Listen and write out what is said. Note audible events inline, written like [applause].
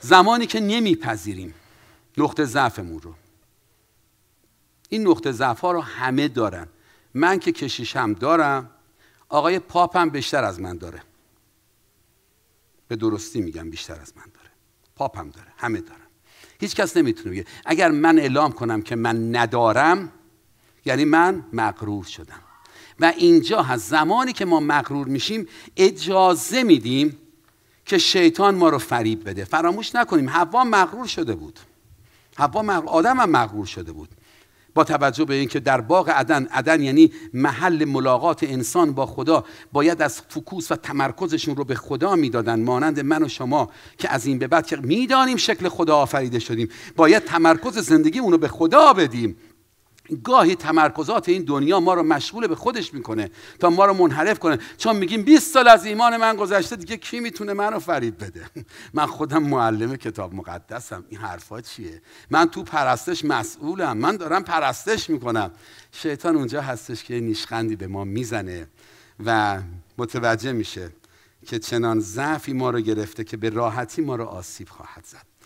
زمانی که نمیپذیریم نقطه ضعفمون رو این نقطه ضعف ها رو همه دارن من که کشیشم دارم آقای پاپم بیشتر از من داره به درستی میگم بیشتر از من داره پاپم داره همه دارن هیچ کس نمیتونه بگه اگر من اعلام کنم که من ندارم یعنی من مغرور شدم و اینجا هست زمانی که ما مغرور میشیم اجازه میدیم که شیطان ما رو فریب بده فراموش نکنیم هوا مغرور شده بود حوا آدم هم مغرور شده بود با توجه به اینکه در باغ عدن عدن یعنی محل ملاقات انسان با خدا باید از فکوس و تمرکزشون رو به خدا میدادن مانند من و شما که از این به بعد که میدانیم شکل خدا آفریده شدیم باید تمرکز زندگی اون رو به خدا بدیم گاهی تمرکزات این دنیا ما رو مشغول به خودش میکنه تا ما رو منحرف کنه چون میگیم 20 سال از ایمان من گذشته دیگه کی میتونه منو فریب بده [laughs] من خودم معلم کتاب مقدسم این حرفا چیه من تو پرستش مسئولم من دارم پرستش میکنم شیطان اونجا هستش که نیشخندی به ما میزنه و متوجه میشه که چنان ضعفی ما رو گرفته که به راحتی ما رو آسیب خواهد زد